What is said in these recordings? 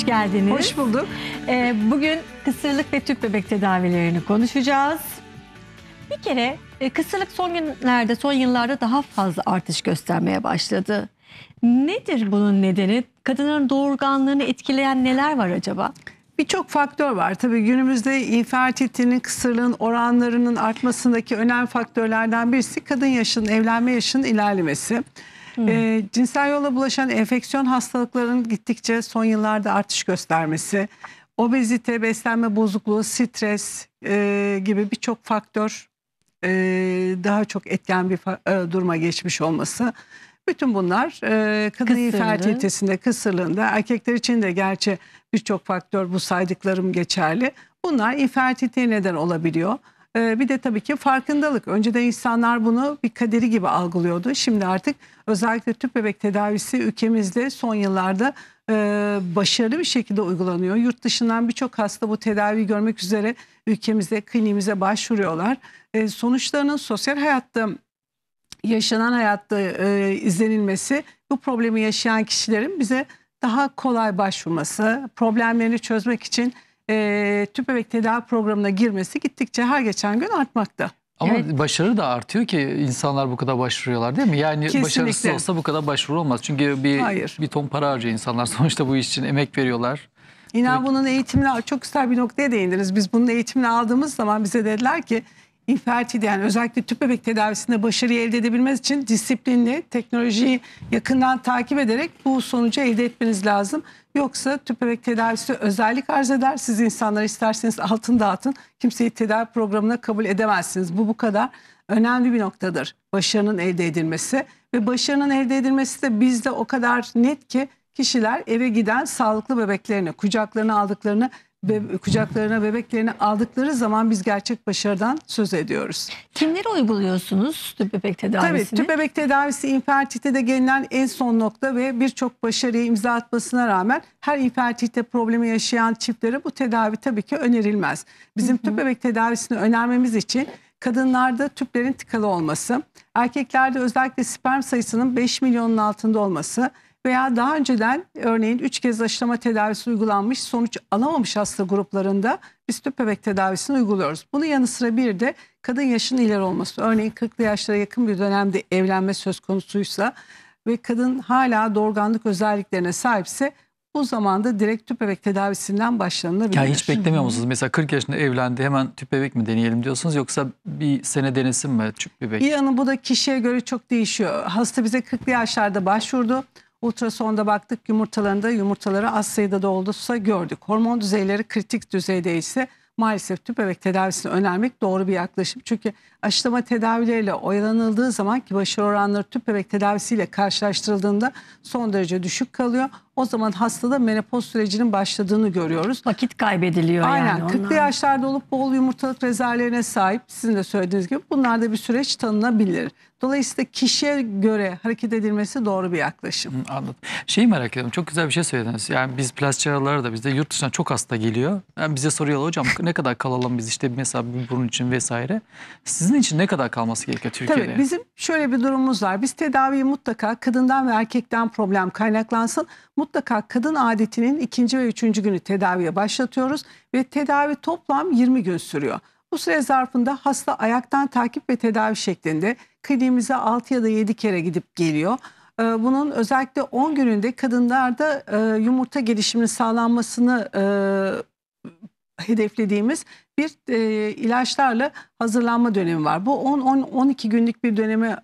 hoş geldiniz. Hoş bulduk. Ee, bugün kısırlık ve tüp bebek tedavilerini konuşacağız. Bir kere e, kısırlık son günlerde, son yıllarda daha fazla artış göstermeye başladı. Nedir bunun nedeni? Kadınların doğurganlığını etkileyen neler var acaba? Birçok faktör var. Tabii günümüzde infertilitenin, kısırlığın oranlarının artmasındaki önemli faktörlerden birisi kadın yaşının, evlenme yaşının ilerlemesi. E, cinsel yola bulaşan enfeksiyon hastalıklarının gittikçe son yıllarda artış göstermesi, obezite, beslenme bozukluğu, stres e, gibi birçok faktör e, daha çok etken bir e, duruma geçmiş olması. Bütün bunlar e, kadın fertilitesinde, kısırlığında, erkekler için de gerçi birçok faktör bu saydıklarım geçerli. Bunlar infertiliteye neden olabiliyor. Ee, bir de tabii ki farkındalık. Önceden insanlar bunu bir kaderi gibi algılıyordu. Şimdi artık özellikle tüp bebek tedavisi ülkemizde son yıllarda e, başarılı bir şekilde uygulanıyor. Yurt dışından birçok hasta bu tedaviyi görmek üzere ülkemize, kliniğimize başvuruyorlar. E, sonuçlarının sosyal hayatta yaşanan hayatta e, izlenilmesi bu problemi yaşayan kişilerin bize daha kolay başvurması, problemlerini çözmek için e, bebek tedavi programına girmesi gittikçe her geçen gün artmakta. Ama evet. başarı da artıyor ki insanlar bu kadar başvuruyorlar değil mi? Yani Kesinlikle. başarısız olsa bu kadar başvuru olmaz. Çünkü bir Hayır. bir ton para harcıyor insanlar sonuçta bu iş için emek veriyorlar. İnan Peki. bunun eğitimle çok güzel bir noktaya değindiniz. Biz bunun eğitimini aldığımız zaman bize dediler ki infertide yani özellikle tüp bebek tedavisinde başarı elde edebilmeniz için disiplinli teknolojiyi yakından takip ederek bu sonucu elde etmeniz lazım. Yoksa tüp tedavisi özellik arz eder. Siz insanlar isterseniz altın dağıtın. Kimseyi tedavi programına kabul edemezsiniz. Bu bu kadar önemli bir noktadır. Başarının elde edilmesi ve başarının elde edilmesi de bizde o kadar net ki kişiler eve giden sağlıklı bebeklerini kucaklarını aldıklarını be, kucaklarına bebeklerini aldıkları zaman biz gerçek başarıdan söz ediyoruz. Kimlere uyguluyorsunuz tüp bebek tedavisini? Tabii tüp bebek tedavisi infertite de gelinen en son nokta ve birçok başarıyı imza atmasına rağmen her infertite problemi yaşayan çiftlere bu tedavi tabii ki önerilmez. Bizim tüp bebek tedavisini önermemiz için kadınlarda tüplerin tıkalı olması, erkeklerde özellikle sperm sayısının 5 milyonun altında olması, veya daha önceden örneğin 3 kez aşılama tedavisi uygulanmış sonuç alamamış hasta gruplarında biz tüp bebek tedavisini uyguluyoruz. Bunun yanı sıra bir de kadın yaşının ileri olması. Örneğin 40'lı yaşlara yakın bir dönemde evlenme söz konusuysa ve kadın hala doğurganlık özelliklerine sahipse bu zamanda direkt tüp bebek tedavisinden başlanılabilir. Ya hiç beklemiyor musunuz? Mesela 40 yaşında evlendi hemen tüp bebek mi deneyelim diyorsunuz yoksa bir sene denesin mi tüp bebek? İnanın bu da kişiye göre çok değişiyor. Hasta bize 40'lı yaşlarda başvurdu. Ultrasonda baktık yumurtalarında yumurtaları az sayıda da olduysa gördük. Hormon düzeyleri kritik düzeyde ise maalesef tüp bebek tedavisini önermek doğru bir yaklaşım. Çünkü aşılama tedavileriyle oyalanıldığı zaman ki başarı oranları tüp bebek tedavisiyle karşılaştırıldığında son derece düşük kalıyor. O zaman hastada menopoz sürecinin başladığını görüyoruz. Vakit kaybediliyor Aynen. yani. Aynen. 40'lı yaşlarda olup bol yumurtalık rezervlerine sahip sizin de söylediğiniz gibi bunlarda bir süreç tanınabilir. Dolayısıyla kişiye göre hareket edilmesi doğru bir yaklaşım. Hı, anladım. Şeyi merak ediyorum. Çok güzel bir şey söylediniz. Yani biz plastik cerrahlara da bizde yurt dışından çok hasta geliyor. Yani bize soruyorlar hocam ne kadar kalalım biz işte mesela bir burun için vesaire. Sizin için ne kadar kalması gerekiyor Türkiye'de? Tabii bizim şöyle bir durumumuz var. Biz tedaviyi mutlaka kadından ve erkekten problem kaynaklansın. Mutlaka mutlaka kadın adetinin ikinci ve üçüncü günü tedaviye başlatıyoruz ve tedavi toplam 20 gün sürüyor. Bu süre zarfında hasta ayaktan takip ve tedavi şeklinde kliniğimize 6 ya da 7 kere gidip geliyor. Ee, bunun özellikle 10 gününde kadınlarda e, yumurta gelişiminin sağlanmasını e, hedeflediğimiz bir e, ilaçlarla hazırlanma dönemi var. Bu 10-12 günlük bir dönemi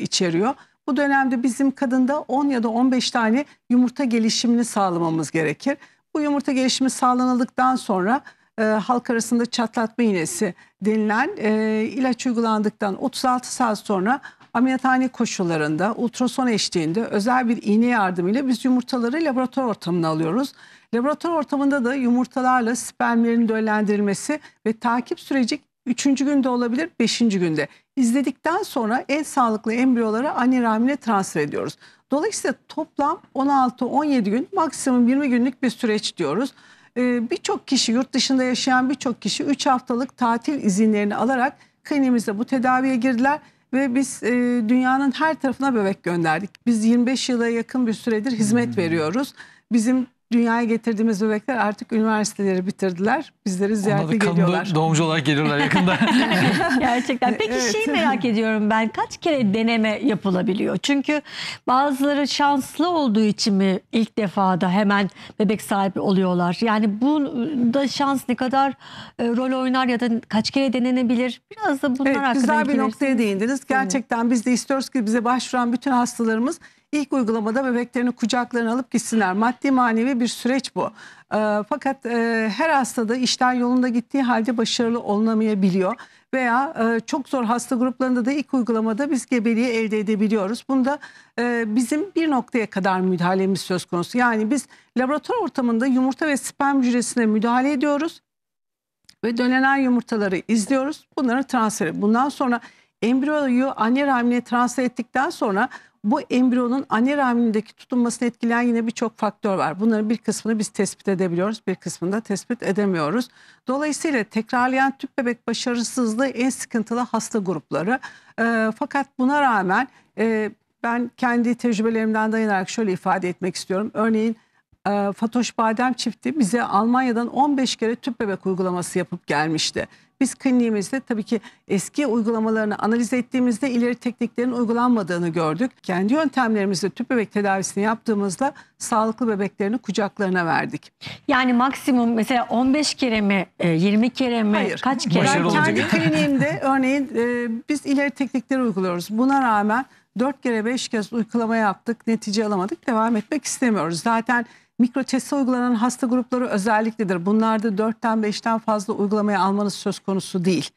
içeriyor. Bu dönemde bizim kadında 10 ya da 15 tane yumurta gelişimini sağlamamız gerekir. Bu yumurta gelişimi sağlanıldıktan sonra e, halk arasında çatlatma iğnesi denilen e, ilaç uygulandıktan 36 saat sonra ameliyathane koşullarında ultrason eşliğinde özel bir iğne yardımıyla biz yumurtaları laboratuvar ortamına alıyoruz. Laboratuvar ortamında da yumurtalarla spermlerin döllendirilmesi ve takip süreci 3. günde olabilir 5. günde izledikten sonra en sağlıklı embriyoları anne rahmine transfer ediyoruz. Dolayısıyla toplam 16-17 gün maksimum 20 günlük bir süreç diyoruz. Ee, birçok kişi yurt dışında yaşayan birçok kişi 3 haftalık tatil izinlerini alarak klinimizde bu tedaviye girdiler ve biz e, dünyanın her tarafına bebek gönderdik. Biz 25 yıla yakın bir süredir hizmet hmm. veriyoruz. Bizim dünyaya getirdiğimiz bebekler artık üniversiteleri bitirdiler. Bizleri ziyarete Onlar da kanlı geliyorlar. doğumcu olarak geliyorlar yakında. Gerçekten. Peki evet. şeyi merak ediyorum ben kaç kere deneme yapılabiliyor? Çünkü bazıları şanslı olduğu için mi ilk defa da hemen bebek sahibi oluyorlar? Yani bu da şans ne kadar e, rol oynar ya da kaç kere denenebilir? Biraz da bunlar evet, hakkında Güzel bir noktaya değindiniz. Gerçekten biz de istiyoruz ki bize başvuran bütün hastalarımız İlk uygulamada bebeklerini kucaklarına alıp gitsinler. Maddi manevi bir süreç bu. Ee, fakat e, her hastada işler yolunda gittiği halde başarılı olunamayabiliyor. Veya e, çok zor hasta gruplarında da ilk uygulamada biz gebeliği elde edebiliyoruz. Bunda e, bizim bir noktaya kadar müdahalemiz söz konusu. Yani biz laboratuvar ortamında yumurta ve sperm hücresine müdahale ediyoruz ve dönenen yumurtaları izliyoruz. Bunların transferi. Bundan sonra embriyoyu anne rahmine transfer ettikten sonra bu embriyonun anne rahmindeki tutunmasını etkileyen yine birçok faktör var. Bunların bir kısmını biz tespit edebiliyoruz, bir kısmını da tespit edemiyoruz. Dolayısıyla tekrarlayan tüp bebek başarısızlığı en sıkıntılı hasta grupları. E, fakat buna rağmen e, ben kendi tecrübelerimden dayanarak şöyle ifade etmek istiyorum. Örneğin e, Fatoş Badem çifti bize Almanya'dan 15 kere tüp bebek uygulaması yapıp gelmişti. Biz kliniğimizde tabii ki eski uygulamalarını analiz ettiğimizde ileri tekniklerin uygulanmadığını gördük. Kendi yöntemlerimizle tüp bebek tedavisini yaptığımızda sağlıklı bebeklerini kucaklarına verdik. Yani maksimum mesela 15 kere mi, 20 e, kere mi, Hayır. kaç kere? Ben olacak. kendi kliniğimde örneğin e, biz ileri teknikleri uyguluyoruz. Buna rağmen 4 kere 5 kez uygulama yaptık, netice alamadık, devam etmek istemiyoruz. Zaten Mikrotesti uygulanan hasta grupları özelliklidir. Bunlarda 4'ten 5'ten fazla uygulamaya almanız söz konusu değil.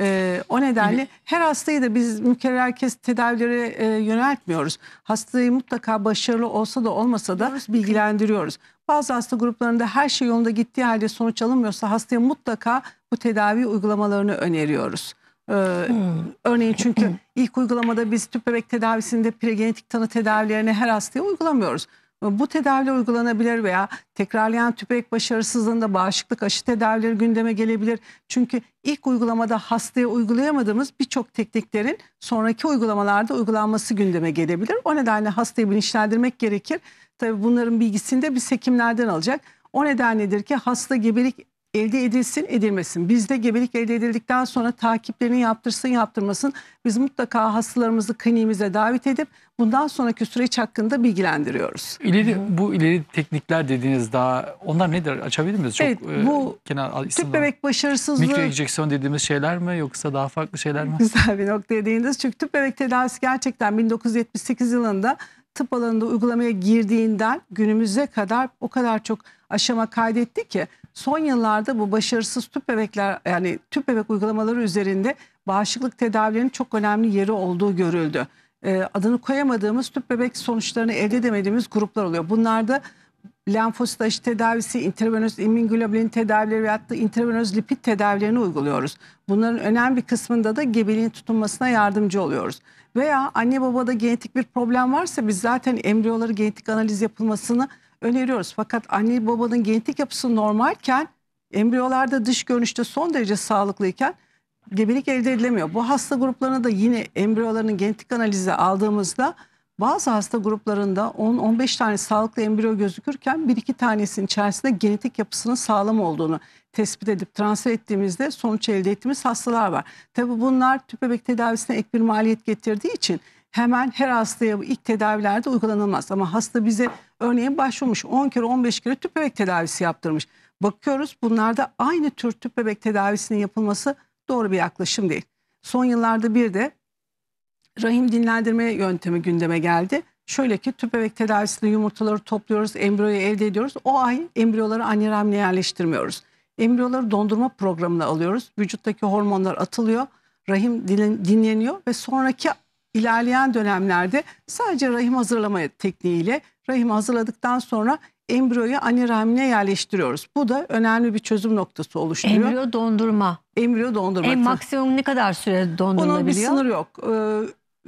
Ee, o nedenle her hastayı da biz mükerrer herkes tedavilere e, yöneltmiyoruz. Hastayı mutlaka başarılı olsa da olmasa da bilgilendiriyoruz. Bazı hasta gruplarında her şey yolunda gittiği halde sonuç alınmıyorsa hastaya mutlaka bu tedavi uygulamalarını öneriyoruz. Ee, hmm. Örneğin çünkü ilk uygulamada biz tüp bebek tedavisinde pregenetik tanı tedavilerini her hastaya uygulamıyoruz bu tedaviler uygulanabilir veya tekrarlayan tüpek başarısızlığında bağışıklık aşı tedavileri gündeme gelebilir. Çünkü ilk uygulamada hastaya uygulayamadığımız birçok tekniklerin sonraki uygulamalarda uygulanması gündeme gelebilir. O nedenle hastayı bilinçlendirmek gerekir. Tabii bunların bilgisini de biz hekimlerden alacak. O nedenledir ki hasta gebelik elde edilsin edilmesin. Bizde gebelik elde edildikten sonra takiplerini yaptırsın yaptırmasın. Biz mutlaka hastalarımızı kliniğimize davet edip bundan sonraki süreç hakkında bilgilendiriyoruz. İleri, bu ileri teknikler dediğiniz daha onlar nedir açabilir miyiz? Çok, evet e, bu e, genel tüp bebek başarısızlığı. Mikro enjeksiyon dediğimiz şeyler mi yoksa daha farklı şeyler mi? Güzel bir nokta dediğiniz Çünkü tüp bebek tedavisi gerçekten 1978 yılında tıp alanında uygulamaya girdiğinden günümüze kadar o kadar çok aşama kaydetti ki Son yıllarda bu başarısız tüp bebekler yani tüp bebek uygulamaları üzerinde bağışıklık tedavilerinin çok önemli yeri olduğu görüldü. E, adını koyamadığımız tüp bebek sonuçlarını elde edemediğimiz gruplar oluyor. Bunlarda lenfosit aşı tedavisi, intravenöz immunoglobulin tedavileri veyahut da intravenöz lipid tedavilerini uyguluyoruz. Bunların önemli bir kısmında da gebeliğin tutunmasına yardımcı oluyoruz. Veya anne babada genetik bir problem varsa biz zaten embriyoları genetik analiz yapılmasını öneriyoruz. Fakat anne babanın genetik yapısı normalken embriyolarda dış görünüşte son derece sağlıklıyken gebelik elde edilemiyor. Bu hasta gruplarına da yine embriyoların genetik analizi aldığımızda bazı hasta gruplarında 10-15 tane sağlıklı embriyo gözükürken 1-2 tanesinin içerisinde genetik yapısının sağlam olduğunu tespit edip transfer ettiğimizde sonuç elde ettiğimiz hastalar var. Tabi bunlar tüp bebek tedavisine ek bir maliyet getirdiği için hemen her hastaya bu ilk tedavilerde uygulanılmaz. Ama hasta bize örneğin başvurmuş 10 kere 15 kere tüp bebek tedavisi yaptırmış. Bakıyoruz bunlarda aynı tür tüp bebek tedavisinin yapılması doğru bir yaklaşım değil. Son yıllarda bir de rahim dinlendirme yöntemi gündeme geldi. Şöyle ki tüp bebek tedavisinde yumurtaları topluyoruz, embriyoyu elde ediyoruz. O ay embriyoları anne rahmine yerleştirmiyoruz. Embriyoları dondurma programına alıyoruz. Vücuttaki hormonlar atılıyor, rahim dinleniyor ve sonraki ilerleyen dönemlerde sadece rahim hazırlama tekniğiyle rahim hazırladıktan sonra embriyoyu anne rahmine yerleştiriyoruz. Bu da önemli bir çözüm noktası oluşturuyor. Embriyo dondurma. Embriyo dondurma. En maksimum ne kadar süre dondurulabiliyor? Onun bir sınır yok.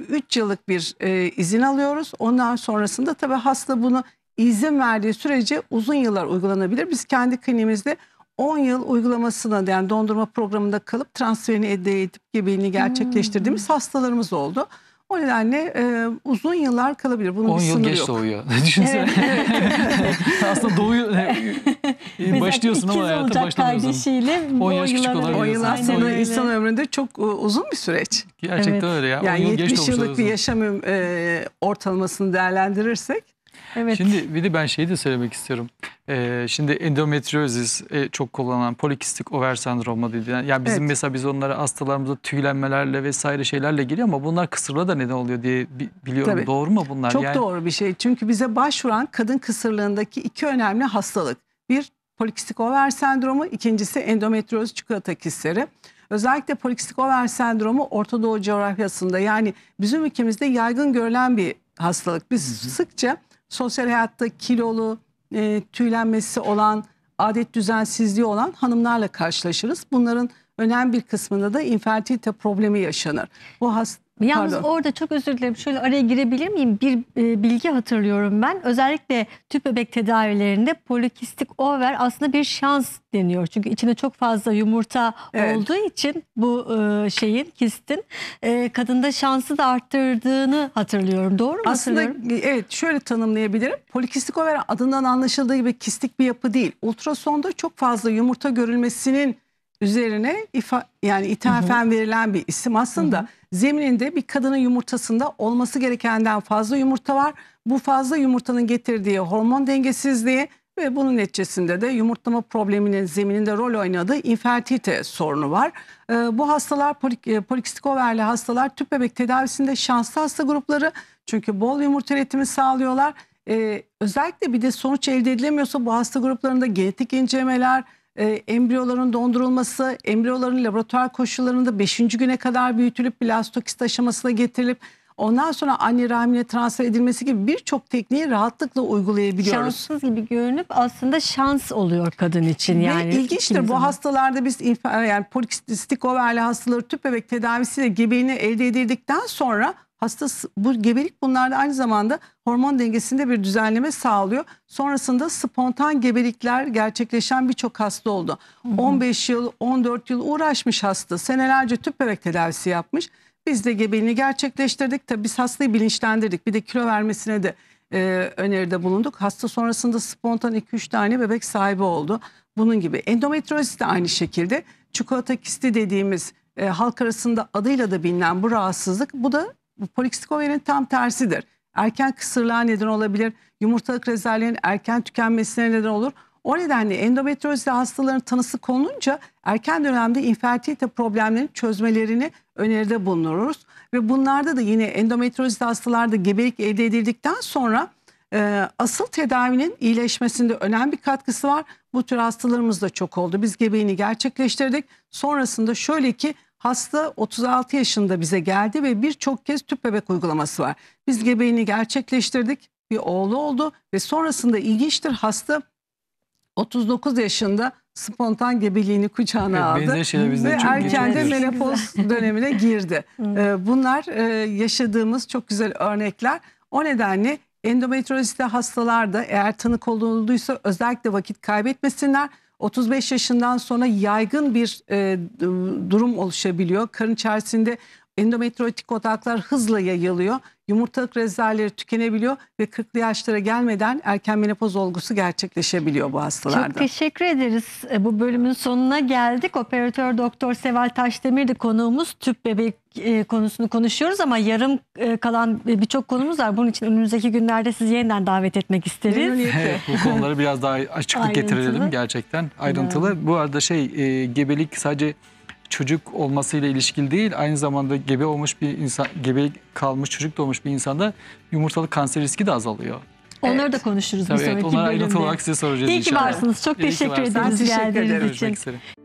3 ee, yıllık bir e, izin alıyoruz. Ondan sonrasında tabii hasta bunu izin verdiği sürece uzun yıllar uygulanabilir. Biz kendi klinimizde 10 yıl uygulamasına yani dondurma programında kalıp transferini elde edip gebeliğini gerçekleştirdiğimiz hmm. hastalarımız oldu. O nedenle e, uzun yıllar kalabilir. Bunun 10 bir yıl sınırı geç yok. doğuyor. Düşünsene. Aslında doğuyor. E, e, başlıyorsun ama hayata başlamıyorsun. 10 yaş küçük olabilir. 10 yıl aslında insan ömründe çok e, uzun bir süreç. Gerçekten evet. öyle ya. Yani 70 yıllık bir yaşam e, ortalamasını değerlendirirsek Evet. Şimdi bir de ben şeyi de söylemek istiyorum. Ee, şimdi endometriozis e, çok kullanılan polikistik over sendromu dediğin. Yani bizim evet. mesela biz onlara hastalarımıza tüylenmelerle vesaire şeylerle geliyor ama bunlar kısırlığa da neden oluyor diye biliyorum. Tabii. Doğru mu bunlar? Çok yani... doğru bir şey. Çünkü bize başvuran kadın kısırlığındaki iki önemli hastalık. Bir polikistik over sendromu, ikincisi endometrioz çikolata kistleri. Özellikle polikistik over sendromu Orta Doğu coğrafyasında yani bizim ülkemizde yaygın görülen bir hastalık. Biz hı hı. sıkça sosyal hayatta kilolu, e, tüylenmesi olan, adet düzensizliği olan hanımlarla karşılaşırız. Bunların önemli bir kısmında da infertilite problemi yaşanır. Bu hasta Yalnız Pardon. orada çok özür dilerim. Şöyle araya girebilir miyim? Bir e, bilgi hatırlıyorum ben. Özellikle tüp bebek tedavilerinde polikistik over aslında bir şans deniyor. Çünkü içinde çok fazla yumurta evet. olduğu için bu e, şeyin, kistin e, kadında şansı da arttırdığını hatırlıyorum. Doğru mu aslında, evet şöyle tanımlayabilirim. Polikistik over adından anlaşıldığı gibi kistik bir yapı değil. Ultrasonda çok fazla yumurta görülmesinin üzerine ifa, yani ithafen verilen bir isim. Aslında hı hı. zemininde bir kadının yumurtasında olması gerekenden fazla yumurta var. Bu fazla yumurtanın getirdiği hormon dengesizliği ve bunun neticesinde de yumurtlama probleminin zemininde rol oynadığı infertilite sorunu var. Ee, bu hastalar polik, e, polikistik overli hastalar tüp bebek tedavisinde şanslı hasta grupları çünkü bol yumurta üretimi sağlıyorlar. Ee, özellikle bir de sonuç elde edilemiyorsa bu hasta gruplarında genetik incelemeler, e, embriyoların dondurulması, embriyoların laboratuvar koşullarında 5. güne kadar büyütülüp blastokist aşamasına getirilip ondan sonra anne rahmine transfer edilmesi gibi birçok tekniği rahatlıkla uygulayabiliyoruz. Şanssız gibi görünüp aslında şans oluyor kadın için Ve yani. ilginçtir bu hastalarda biz yani polikistik overli hastaları tüp bebek tedavisiyle gebeliğini elde edildikten sonra Hasta bu gebelik bunlarda aynı zamanda hormon dengesinde bir düzenleme sağlıyor. Sonrasında spontan gebelikler gerçekleşen birçok hasta oldu. Hı hı. 15 yıl, 14 yıl uğraşmış hasta. Senelerce tüp bebek tedavisi yapmış. Biz de gebeliğini gerçekleştirdik. Tabii biz hastayı bilinçlendirdik. Bir de kilo vermesine de e, öneride bulunduk. Hasta sonrasında spontan 2-3 tane bebek sahibi oldu. Bunun gibi endometriozis de aynı şekilde. Çikolata kisti dediğimiz e, halk arasında adıyla da bilinen bu rahatsızlık bu da polikistik overin tam tersidir. Erken kısırlığa neden olabilir. Yumurtalık rezervlerin erken tükenmesine neden olur. O nedenle endometriozli hastaların tanısı konulunca erken dönemde infertilite problemlerini çözmelerini öneride bulunuruz. Ve bunlarda da yine endometriozli hastalarda gebelik elde edildikten sonra e, asıl tedavinin iyileşmesinde önemli bir katkısı var. Bu tür hastalarımız da çok oldu. Biz gebeliğini gerçekleştirdik. Sonrasında şöyle ki Hasta 36 yaşında bize geldi ve birçok kez tüp bebek uygulaması var. Biz gebeğini gerçekleştirdik. Bir oğlu oldu ve sonrasında ilginçtir hasta 39 yaşında spontan gebeliğini kucağına evet, aldı ve erken de menopoz dönemine girdi. Ee, bunlar e, yaşadığımız çok güzel örnekler. O nedenle endometriozite hastalarda eğer tanık olulduysa özellikle vakit kaybetmesinler. 35 yaşından sonra yaygın bir e, durum oluşabiliyor. Karın içerisinde Endometriotik odaklar hızla yayılıyor. Yumurtalık rezervleri tükenebiliyor ve 40'lı yaşlara gelmeden erken menopoz olgusu gerçekleşebiliyor bu hastalarda. Çok teşekkür ederiz. E, bu bölümün sonuna geldik. Operatör Doktor Seval Taşdemir'di konuğumuz. Tüp bebek e, konusunu konuşuyoruz ama yarım e, kalan birçok konumuz var. Bunun için önümüzdeki günlerde sizi yeniden davet etmek isteriz. bu konuları biraz daha açıklık ayrıntılı. getirelim gerçekten ayrıntılı. Evet. Bu arada şey gebelik sadece çocuk olmasıyla ilişkili değil, aynı zamanda gebe olmuş bir insan, gebe kalmış çocuk doğmuş bir insanda yumurtalık kanser riski de azalıyor. Onları evet. da konuşuruz Tabii bir sonraki evet, bölümde. Onlara olarak size soracağız İyi ki varsınız. Çok İyi teşekkür varsınız. ederiz geldiğiniz için. Görüşmek üzere.